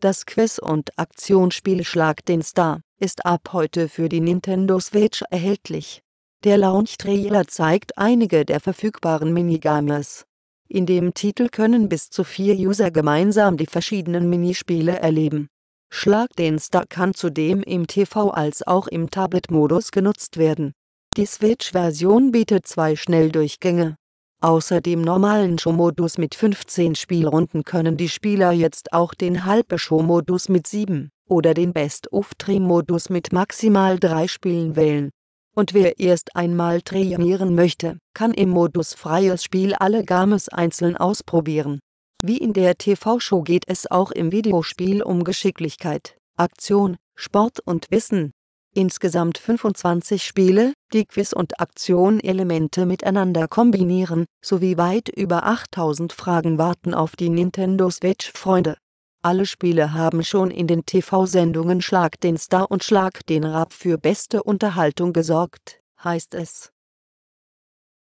Das Quiz- und Aktionsspiel Schlag den Star ist ab heute für die Nintendo Switch erhältlich. Der Launch-Trailer zeigt einige der verfügbaren Minigames. In dem Titel können bis zu vier User gemeinsam die verschiedenen Minispiele erleben. Schlag den Star kann zudem im TV als auch im Tablet-Modus genutzt werden. Die Switch-Version bietet zwei Schnelldurchgänge Außer dem normalen Showmodus mit 15 Spielrunden können die Spieler jetzt auch den Halbe-Show-Modus mit 7 oder den Best-of-Tree-Modus mit maximal 3 Spielen wählen. Und wer erst einmal trainieren möchte, kann im Modus Freies Spiel alle Games einzeln ausprobieren. Wie in der TV-Show geht es auch im Videospiel um Geschicklichkeit, Aktion, Sport und Wissen insgesamt 25 Spiele, die Quiz- und Aktion-Elemente miteinander kombinieren, sowie weit über 8000 Fragen warten auf die Nintendo Switch-Freunde. Alle Spiele haben schon in den TV-Sendungen Schlag den Star und Schlag den Rab für beste Unterhaltung gesorgt, heißt es.